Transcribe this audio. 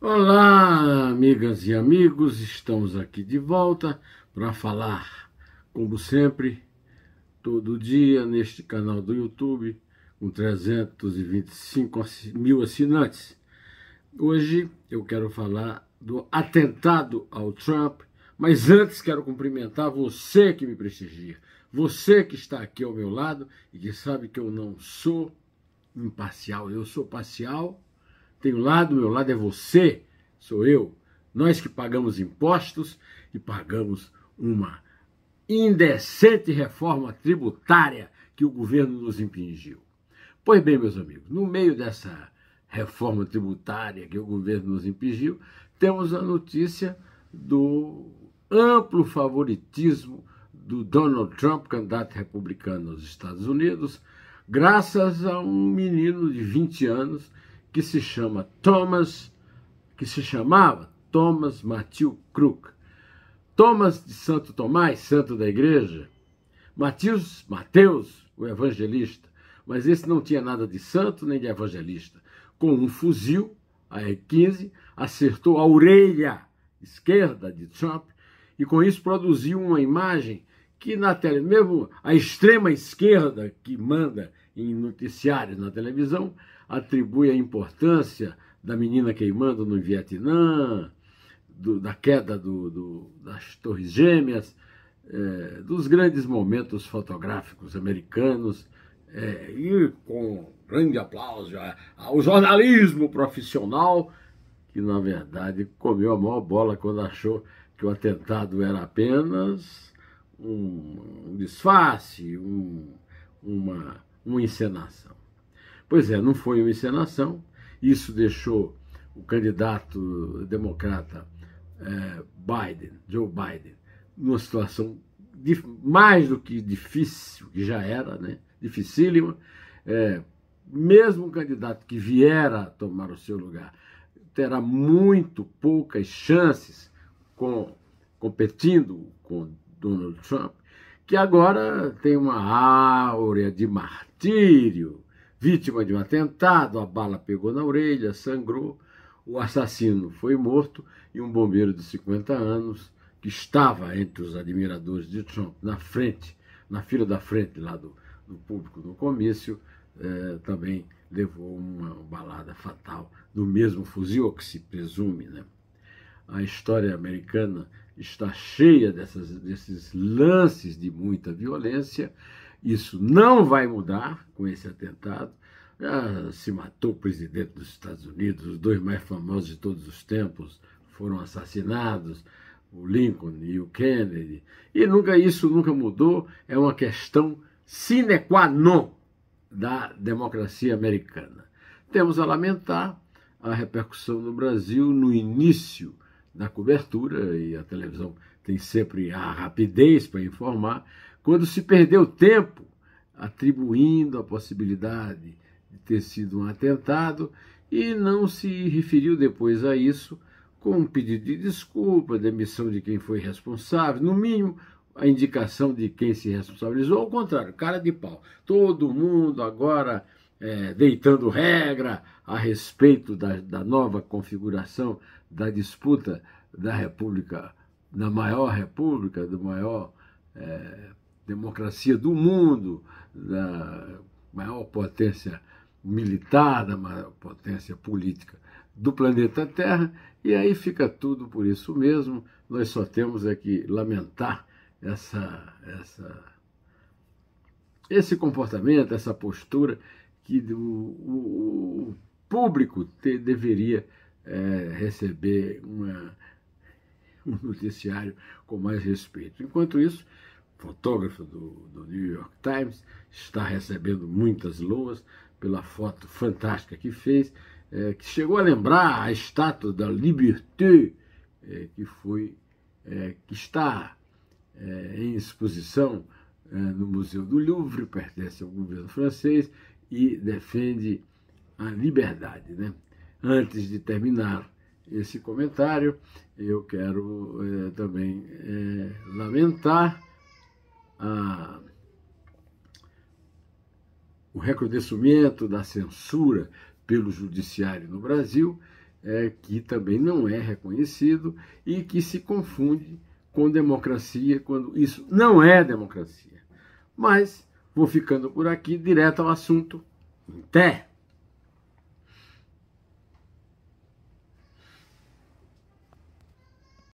Olá, amigas e amigos, estamos aqui de volta para falar, como sempre, todo dia neste canal do YouTube, com 325 mil assinantes. Hoje eu quero falar do atentado ao Trump, mas antes quero cumprimentar você que me prestigia, você que está aqui ao meu lado e que sabe que eu não sou imparcial, eu sou parcial tenho lado, meu lado é você, sou eu. Nós que pagamos impostos e pagamos uma indecente reforma tributária que o governo nos impingiu. Pois bem, meus amigos, no meio dessa reforma tributária que o governo nos impingiu, temos a notícia do amplo favoritismo do Donald Trump, candidato republicano nos Estados Unidos, graças a um menino de 20 anos que se chama Thomas, que se chamava Thomas Matil Crook. Thomas de Santo Tomás, santo da igreja, Matheus, Mateus, o evangelista, mas esse não tinha nada de santo nem de evangelista. Com um fuzil, a E15, acertou a orelha esquerda de Trump e com isso produziu uma imagem que na tele, mesmo a extrema esquerda que manda em noticiários na televisão, atribui a importância da menina queimando no Vietnã, do, da queda do, do, das Torres Gêmeas, é, dos grandes momentos fotográficos americanos, é, e com grande aplauso ao jornalismo profissional, que na verdade comeu a maior bola quando achou que o atentado era apenas um, um disfarce, um, uma uma encenação. Pois é, não foi uma encenação, isso deixou o candidato democrata é, Biden, Joe Biden, numa situação mais do que difícil, que já era, né? dificílima. É, mesmo um candidato que vier a tomar o seu lugar terá muito poucas chances com, competindo com Donald Trump, que agora tem uma áurea de martírio, vítima de um atentado, a bala pegou na orelha, sangrou, o assassino foi morto e um bombeiro de 50 anos, que estava entre os admiradores de Trump, na frente, na fila da frente lá do, do público no comício, eh, também levou uma balada fatal do mesmo fuzil, que se presume, né? a história americana está cheia dessas, desses lances de muita violência. Isso não vai mudar com esse atentado. Já se matou o presidente dos Estados Unidos, os dois mais famosos de todos os tempos foram assassinados, o Lincoln e o Kennedy. E nunca isso nunca mudou, é uma questão sine qua non da democracia americana. Temos a lamentar a repercussão no Brasil no início na cobertura e a televisão tem sempre a rapidez para informar, quando se perdeu tempo atribuindo a possibilidade de ter sido um atentado e não se referiu depois a isso com um pedido de desculpa, demissão de quem foi responsável, no mínimo a indicação de quem se responsabilizou, ao contrário, cara de pau. Todo mundo agora é, deitando regra a respeito da, da nova configuração da disputa da República, na maior República, da maior é, democracia do mundo, da maior potência militar, da maior potência política do planeta Terra, e aí fica tudo por isso mesmo. Nós só temos é que lamentar essa, essa, esse comportamento, essa postura que o, o, público te, deveria é, receber uma, um noticiário com mais respeito. Enquanto isso, fotógrafo do, do New York Times está recebendo muitas loas pela foto fantástica que fez, é, que chegou a lembrar a estátua da Liberté, é, que foi é, que está é, em exposição é, no Museu do Louvre, pertence ao governo francês e defende a liberdade, né? Antes de terminar esse comentário, eu quero eh, também eh, lamentar a, o recrudescimento da censura pelo judiciário no Brasil, eh, que também não é reconhecido e que se confunde com democracia quando isso não é democracia. Mas vou ficando por aqui, direto ao assunto. Até!